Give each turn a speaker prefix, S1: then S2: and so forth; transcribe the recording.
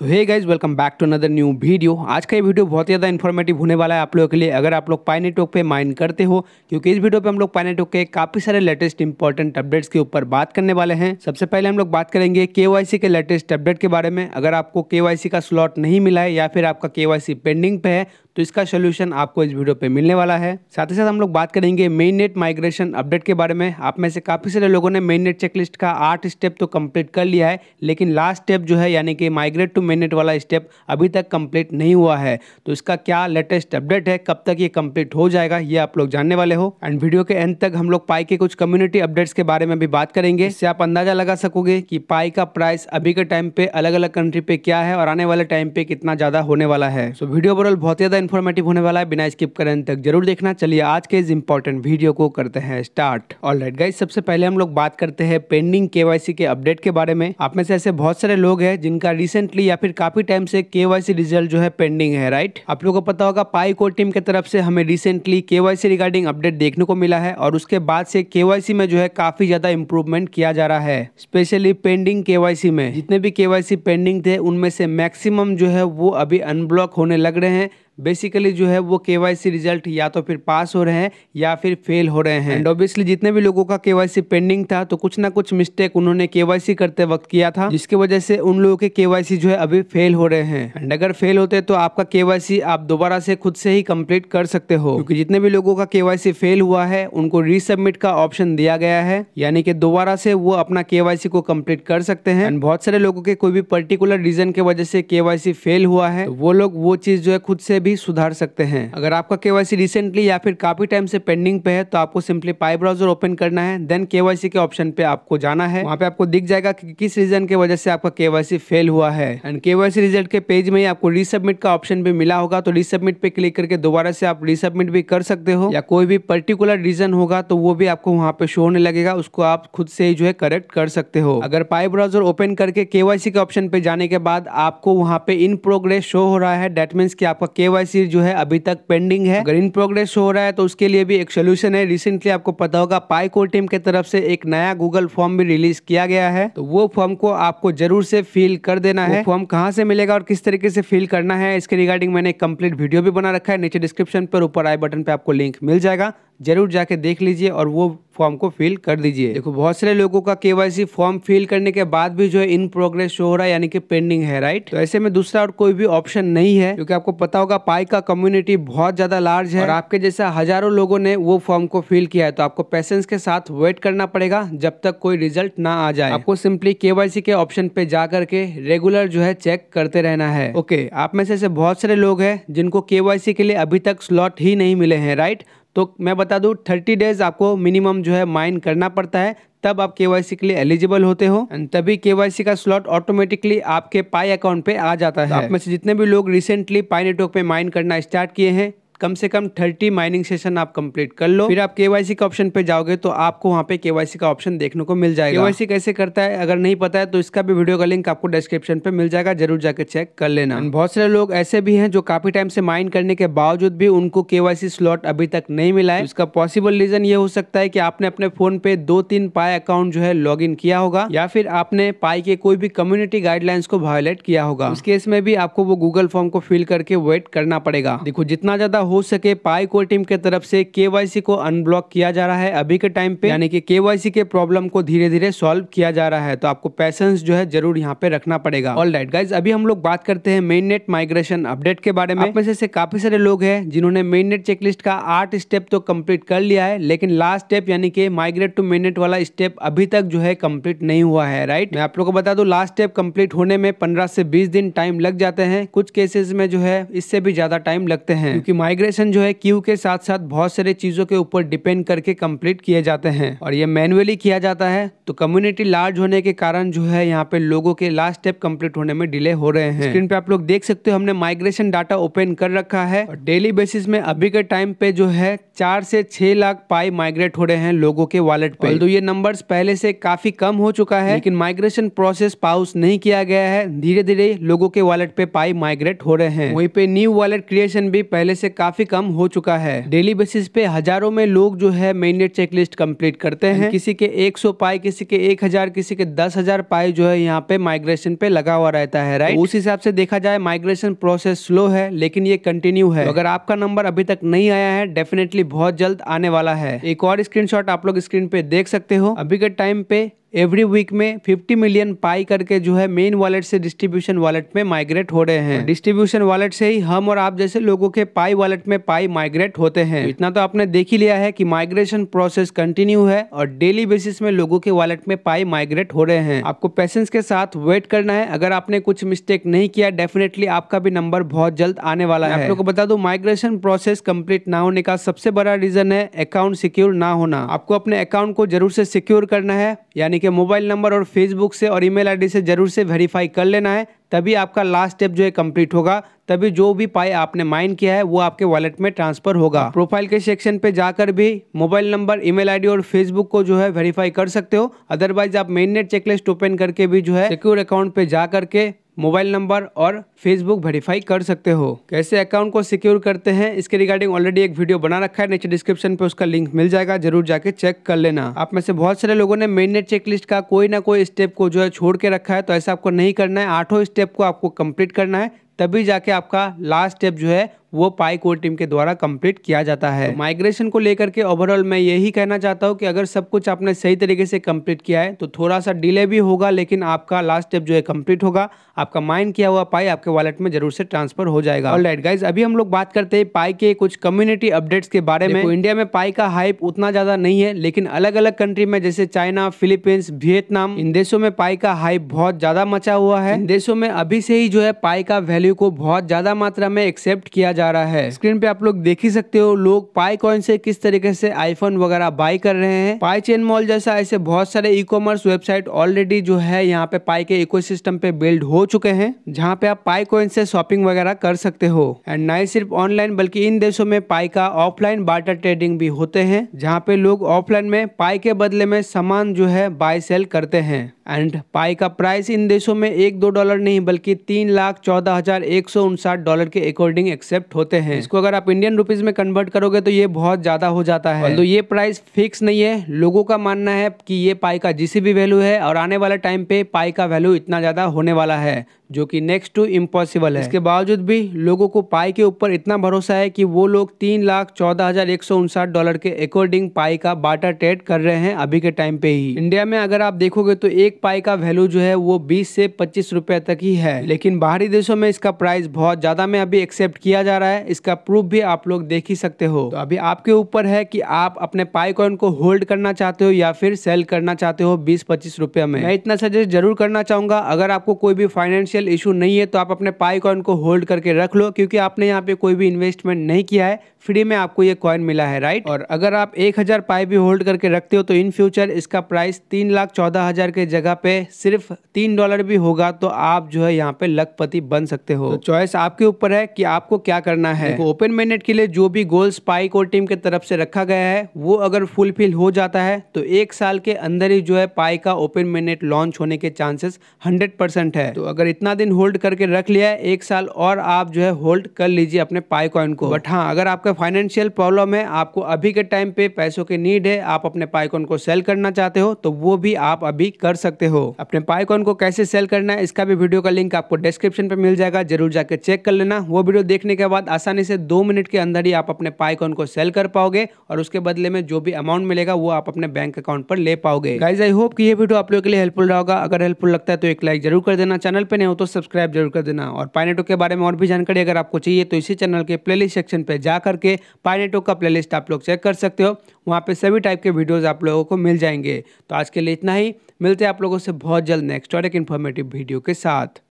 S1: तो hey guys welcome back to another new video आज का ये वीडियो बहुत ज़्यादा इन्फॉर्मेटिव होने वाला है आप लोगों के लिए अगर आप लोग पाई नेटवर्क पे माइन करते हो क्योंकि इस वीडियो पे हम लोग पाई नेटवर्क के काफ़ी सारे लेटेस्ट इंपॉर्टेंट अपडेट्स के ऊपर बात करने वाले हैं सबसे पहले हम लोग बात करेंगे के के लेटेस्ट अपडेट के बारे में अगर आपको के का स्लॉट नहीं मिला है या फिर आपका के पेंडिंग पे है तो इसका सोल्यूशन आपको इस वीडियो पे मिलने वाला है साथ ही साथ हम लोग बात करेंगे मेन नेट माइग्रेशन अपडेट के बारे में आप में से काफ़ी सारे लोगों ने मेन नेट चेकलिस्ट का आठ स्टेप तो कम्प्लीट कर लिया है लेकिन लास्ट स्टेप जो है यानी कि माइग्रेट टू मिनट वाला स्टेप अभी तक कंप्लीट नहीं हुआ है तो इसका क्या लेटेस्ट अपडेट है कब तक ये कंप्लीट हो जाएगा ये आप लोग जानने वाले हो एंड वीडियो के एंड तक हम लोग पाई के कुछ कम्युनिटी अपडेट्स के बारे में भी बात करेंगे इससे आप अंदाजा लगा सकोगे कि पाई का प्राइस अभी के टाइम पे अलग अलग कंट्री पे क्या है और आने वाले टाइम पे कितना ज्यादा होने वाला है सो वीडियो ओवरऑल बहुत ज्यादा इन्फॉर्मेटिव होने वाला है बिना स्किप करें तक जरूर देखना चलिए आज के इस इंपॉर्टेंट वीडियो को करते हैं स्टार्ट और राइट गाइज सबसे पहले हम लोग बात करते हैं पेंडिंग केवासी के अपडेट के बारे में आप में से ऐसे बहुत सारे लोग हैं जिनका रिसेंटली या फिर काफी टाइम से के रिजल्ट जो है पेंडिंग है राइट आप लोगों को पता होगा पाई कोर्ट टीम की तरफ से हमें रिसेंटली केवाईसी रिगार्डिंग अपडेट देखने को मिला है और उसके बाद से के में जो है काफी ज्यादा इंप्रूवमेंट किया जा रहा है स्पेशली पेंडिंग केवाईसी में जितने भी के पेंडिंग थे उनमें से मैक्सिमम जो है वो अभी अनब्लॉक होने लग रहे हैं बेसिकली जो है वो के रिजल्ट या तो फिर पास हो रहे हैं या फिर फेल हो रहे हैं एंड ऑब्वियसली जितने भी लोगों का के पेंडिंग था तो कुछ ना कुछ मिस्टेक उन्होंने के करते वक्त किया था जिसकी वजह से उन लोगों के के जो है अभी फेल हो रहे हैं एंड अगर फेल होते तो आपका के आप दोबारा से खुद से ही कम्प्लीट कर सकते हो क्योंकि जितने भी लोगों का के फेल हुआ है उनको रिसबमिट का ऑप्शन दिया गया है यानी कि दोबारा से वो अपना के को कम्प्लीट कर सकते हैं एंड बहुत सारे लोगों के कोई भी पर्टिकुलर रीजन की वजह से के फेल हुआ है तो वो लोग वो चीज जो है खुद से भी भी सुधार सकते हैं अगर आपका के रिसेंटली या फिर काफी टाइम से पेंडिंग पे है तो आपको सिंपली पाई ब्राउजर ओपन करना है देन के के ऑप्शन पे आपको जाना है वहाँ पे आपको दिख जाएगा कि किस रीजन के वजह से आपका के फेल हुआ है एंड के रिजल्ट के पेज में आपको रिसबमिट का ऑप्शन भी मिला होगा तो रिसबमिट पे क्लिक करके दोबारा से आप रिसबमिट भी कर सकते हो या कोई भी पर्टिकुलर रीजन होगा तो वो भी आपको वहाँ पे शो होने लगेगा उसको आप खुद से जो है करेक्ट कर सकते हो अगर पाई ब्राउजर ओपन करके केवाईसी के ऑप्शन पे जाने के बाद आपको वहाँ पे इन प्रोग्रेस शो हो रहा है डेट मीन्स की आपका के केवाईसी जो है अभी तक पेंडिंग है अगर इन प्रोग्रेस हो रहा है तो उसके लिए भी एक सोल्यूशन है रिसेंटली आपको पता होगा पाई कोर टीम की तरफ से एक नया गूगल फॉर्म भी रिलीज किया गया है तो वो फॉर्म को आपको जरूर से फिल कर देना है फॉर्म कहाँ से मिलेगा और किस तरीके से फिल करना है इसके रिगार्डिंग मैंने कम्प्लीट वीडियो भी बना रखा है नीचे डिस्क्रिप्शन पर ऊपर आई बटन पे आपको लिंक मिल जाएगा जरूर जाके देख लीजिए और वो फॉर्म को फिल कर दीजिए देखो बहुत सारे लोगों का केवाईसी फॉर्म फिल करने के बाद भी जो है इन प्रोग्रेस शो हो रहा है यानी कि पेंडिंग है राइट तो ऐसे में दूसरा और कोई भी ऑप्शन नहीं है क्योंकि आपको पता होगा पाई का कम्युनिटी बहुत ज्यादा लार्ज है और आपके जैसा हजारों लोगों ने वो फॉर्म को फिल किया है तो आपको पेशेंस के साथ वेट करना पड़ेगा जब तक कोई रिजल्ट ना आ जाए आपको सिंपली केवाईसी के ऑप्शन पे जा करके रेगुलर जो है चेक करते रहना है ओके आप में से बहुत सारे लोग है जिनको केवासी के लिए अभी तक स्लॉट ही नहीं मिले हैं राइट तो मैं बता दूँ थर्टी डेज आपको मिनिमम जो है माइन करना पड़ता है तब आप के के लिए एलिजिबल होते हो तभी के का स्लॉट ऑटोमेटिकली आपके पाई अकाउंट पे आ जाता तो है आप में से जितने भी लोग रिसेंटली पाई नेटवर्क पे माइन करना स्टार्ट किए हैं कम से कम थर्टी माइनिंग सेशन आप कंप्लीट कर लो फिर आप केवाईसी के ऑप्शन पे जाओगे तो आपको वहाँ पे केवाईसी का ऑप्शन देखने को मिल जाएगा केवाईसी कैसे करता है अगर नहीं पता है तो इसका भी वीडियो का लिंक आपको डिस्क्रिप्शन पे मिल जाएगा जरूर जाकर चेक कर लेना बहुत सारे लोग ऐसे भी हैं जो काफी टाइम से माइन करने के बावजूद भी उनको केवासी स्लॉट अभी तक नहीं मिला है इसका पॉसिबल रीजन ये हो सकता है की आपने अपने फोन पे दो तीन पाई अकाउंट जो है लॉग किया होगा या फिर आपने पाई के कोई भी कम्युनिटी गाइडलाइंस को वायोलेट किया होगा उस केस में भी आपको वो गूगल फॉर्म को फिल करके वेट करना पड़ेगा देखो जितना ज्यादा हो सके पाई कोर टीम के तरफ से केवाईसी को अनब्लॉक किया जा रहा है अभी के टाइम पे यानी कि केवाईसी के प्रॉब्लम को धीरे धीरे सॉल्व किया जा रहा है तो आपको पैसेंस जो है जरूर यहाँ पे रखना पड़ेगा ऑल राइट गाइज अभी हम लोग बात करते हैं मेन नेट माइग्रेशन अपडेट के बारे में आप में से, से काफी सारे लोग हैं जिन्होंने मेन नेट चेकलिस्ट का आठ स्टेप तो कम्प्लीट कर लिया है लेकिन लास्ट स्टेप यानी कि माइग्रेट टू मेन नेट वाला स्टेप अभी तक जो है कम्प्लीट नहीं हुआ है राइट मैं आप लोग को बता दू लास्ट स्टेप कम्प्लीट होने में पंद्रह से बीस दिन टाइम लग जाते हैं कुछ केसेस में जो है इससे भी ज्यादा टाइम लगते हैं क्योंकि माइग्रेट माइग्रेशन जो है क्यू के साथ साथ बहुत सारे चीज़ों के ऊपर डिपेंड करके कंप्लीट किए जाते हैं और ये मैनुअली किया जाता है तो कम्युनिटी लार्ज होने के कारण जो है यहाँ पे लोगों के लास्ट स्टेप कंप्लीट होने में डिले हो रहे हैं स्क्रीन पे आप लोग देख सकते हो हमने माइग्रेशन डाटा ओपन कर रखा है और डेली बेसिस में अभी के टाइम पे जो है चार से छह लाख पाई माइग्रेट हो रहे हैं लोगों के वॉलेट पे तो ये नंबर पहले से काफी कम हो चुका है लेकिन माइग्रेशन प्रोसेस पाउस नहीं किया गया है धीरे धीरे लोगों के वॉलेट पे पाई माइग्रेट हो रहे हैं वही पे न्यू वॉलेट क्रिएशन भी पहले से काफी काफी कम हो चुका है डेली बेसिस पे हजारों में लोग जो है मेननेट चेक लिस्ट कम्प्लीट करते हैं किसी के 100 पाई किसी के 1000 किसी के 10000 पाई जो है यहाँ पे माइग्रेशन पे लगा हुआ रहता है राइट तो उस हिसाब से देखा जाए माइग्रेशन प्रोसेस स्लो है लेकिन ये कंटिन्यू है तो अगर आपका नंबर अभी तक नहीं आया है डेफिनेटली बहुत जल्द आने वाला है एक और स्क्रीन आप लोग स्क्रीन पे देख सकते हो अभी के टाइम पे एवरी वीक में 50 मिलियन पाई करके जो है मेन वॉलेट से डिस्ट्रीब्यूशन वॉलेट में माइग्रेट हो रहे हैं डिस्ट्रीब्यूशन हाँ। वॉलेट से ही हम और आप जैसे लोगों के पाई वॉलेट में पाई माइग्रेट होते हैं इतना तो आपने देख ही लिया है कि माइग्रेशन प्रोसेस कंटिन्यू है और डेली बेसिस में लोगों के वॉलेट में पाई माइग्रेट हो रहे हैं आपको पैसेंस के साथ वेट करना है अगर आपने कुछ मिस्टेक नहीं किया डेफिनेटली आपका भी नंबर बहुत जल्द आने वाला हाँ। है आप लोग को बता दो माइग्रेशन प्रोसेस कम्प्लीट ना होने का सबसे बड़ा रीजन है अकाउंट सिक्योर ना होना आपको अपने अकाउंट को जरूर से सिक्योर करना है यानी कि मोबाइल नंबर और फेसबुक से और ईमेल आईडी से ज़रूर से वेरीफाई कर लेना है तभी आपका लास्ट स्टेप जो है कंप्लीट होगा तभी जो भी पाए आपने माइन किया है वो आपके वॉलेट में ट्रांसफर होगा प्रोफाइल के सेक्शन पे जाकर भी मोबाइल नंबर ईमेल आईडी और फेसबुक को जो है वेरीफाई कर सकते हो अदरवाइज आप मेन नेट चेकलिस्ट ओपन करके भी जो है सिक्योर अकाउंट पे जा करके मोबाइल नंबर और फेसबुक वेरीफाई कर सकते हो कैसे अकाउंट को सिक्योर करते हैं इसके रिगार्डिंग ऑलरेडी एक वीडियो बना रखा है नीचे डिस्क्रिप्शन पे उसका लिंक मिल जाएगा जरूर जाके चेक कर लेना आप में से बहुत सारे लोगों ने मेन नेट चेकलिस्ट का कोई ना कोई स्टेप को जो है छोड़ के रखा है तो ऐसा आपको नहीं करना है आठों स्टेप को आपको कम्प्लीट करना है तभी जाके आपका लास्ट स्टेप जो है वो पाई कोर टीम के द्वारा कंप्लीट किया जाता है तो माइग्रेशन को लेकर के ओवरऑल मैं यही कहना चाहता हूँ कि अगर सब कुछ आपने सही तरीके से कंप्लीट किया है तो थोड़ा सा डिले भी होगा लेकिन आपका लास्ट स्टेप जो है कंप्लीट होगा आपका माइंड किया हुआ पाई आपके वॉलेट में जरूर से ट्रांसफर हो जाएगा और लाइट गाइज अभी हम लोग बात करते हैं पाई के कुछ कम्युनिटी अपडेट्स के बारे में इंडिया में पाई का हाइप उतना ज्यादा नहीं है लेकिन अलग अलग कंट्री में जैसे चाइना फिलीपींस वियतनाम इन देशों में पाई का हाइप बहुत ज्यादा मचा हुआ है इन देशों में अभी से ही जो है पाई का वैल्यू को बहुत ज्यादा मात्रा में एक्सेप्ट किया जा रहा है स्क्रीन पे आप लोग देख ही सकते हो लोग पाई कॉइन से किस तरीके से आईफोन वगैरह बाय कर रहे हैं पाई चेन मॉल जैसा ऐसे बहुत सारे ई कॉमर्स वेबसाइट ऑलरेडी जो है यहाँ पे पाई के इकोसिस्टम पे बिल्ड हो चुके हैं जहाँ पे आप पाई कॉइन से शॉपिंग वगैरह कर सकते हो एंड न ही सिर्फ ऑनलाइन बल्कि इन देशों में पाई का ऑफलाइन बार्टर ट्रेडिंग भी होते हैं जहाँ पे लोग ऑफलाइन में पाई के बदले में सामान जो है बाय सेल करते हैं एंड पाई का प्राइस इन देशों में एक दो डॉलर नहीं बल्कि तीन लाख चौदह हजार एक सौ उनसाठ डॉलर के अकॉर्डिंग एक्सेप्ट इफेक्ट होते हैं इसको अगर आप इंडियन रुपीज में कन्वर्ट करोगे तो ये बहुत ज्यादा हो जाता है तो ये प्राइस फिक्स नहीं है लोगों का मानना है कि ये पाई का जिस भी वैल्यू है और आने वाले टाइम पे पाई का वैल्यू इतना ज्यादा होने वाला है जो कि नेक्स्ट टू इम्पॉसिबल है इसके बावजूद भी लोगों को पाई के ऊपर इतना भरोसा है कि वो लोग तीन लाख चौदह हजार एक सौ उनसाठ डॉलर के अकॉर्डिंग पाई का बाटा ट्रेड कर रहे हैं अभी के टाइम पे ही इंडिया में अगर आप देखोगे तो एक पाई का वैल्यू जो है वो बीस से पच्चीस रुपए तक ही है लेकिन बाहरी देशों में इसका प्राइस बहुत ज्यादा में अभी एक्सेप्ट किया जा रहा है इसका प्रूफ भी आप लोग देख ही सकते हो तो अभी आपके ऊपर है की आप अपने पाई कॉइन को होल्ड करना चाहते हो या फिर सेल करना चाहते हो बीस पच्चीस रुपए में मैं इतना सजेस्ट जरूर करना चाहूंगा अगर आपको कोई भी फाइनेंशियल फिनेंशियल इशू नहीं है तो आप अपने पाई कॉइन को होल्ड करके रख लो क्योंकि आपने यहाँ पे कोई भी इन्वेस्टमेंट नहीं किया है फ्री में आपको ये कॉइन मिला है राइट और अगर आप एक हज़ार पाई भी होल्ड करके रखते हो तो इन फ्यूचर इसका प्राइस तीन लाख चौदह हज़ार के जगह पे सिर्फ तीन डॉलर भी होगा तो आप जो है यहाँ पे लखपति बन सकते हो तो चॉइस तो आपके ऊपर है कि आपको क्या करना है ओपन मेनेट के लिए जो भी गोल्स पाई कोर टीम के तरफ से रखा गया है वो अगर फुलफिल हो जाता है तो एक साल के अंदर ही जो है पाई का ओपन मेनेट लॉन्च होने के चांसेस हंड्रेड परसेंट है तो अगर इतना दिन होल्ड करके रख लिया है एक साल और आप जो है होल्ड कर लीजिए अपने पाई कॉइन को बट तो हाँ अगर आपका आपका फाइनेंशियल प्रॉब्लम है आपको अभी के टाइम पे पैसों की नीड है आप अपने पाइकॉन को सेल करना चाहते हो तो वो भी आप अभी कर सकते हो अपने पाइकॉन को कैसे सेल करना है इसका भी वीडियो का लिंक आपको डिस्क्रिप्शन पे मिल जाएगा जरूर जाकर चेक कर लेना वो वीडियो देखने के बाद आसानी से दो मिनट के अंदर ही आप अपने पाइकॉन को सेल कर पाओगे और उसके बदले में जो भी अमाउंट मिलेगा वो आप अपने बैंक अकाउंट पर ले पाओगे गाइज आई होप की ये वीडियो आप लोगों के लिए हेल्पफुल रहा अगर हेल्पफुल लगता है तो एक लाइक जरूर कर देना चैनल पर नहीं हो तो सब्सक्राइब जरूर कर देना और पाइनेटो के बारे में और भी जानकारी अगर आपको चाहिए तो इसी चैनल के प्लेलिस्ट सेक्शन पर जाकर करके पाइनेटो का प्लेलिस्ट आप लोग चेक कर सकते हो वहाँ पे सभी टाइप के वीडियोस आप लोगों को मिल जाएंगे तो आज के लिए इतना ही मिलते हैं आप लोगों से बहुत जल्द नेक्स्ट और एक इन्फॉर्मेटिव वीडियो के साथ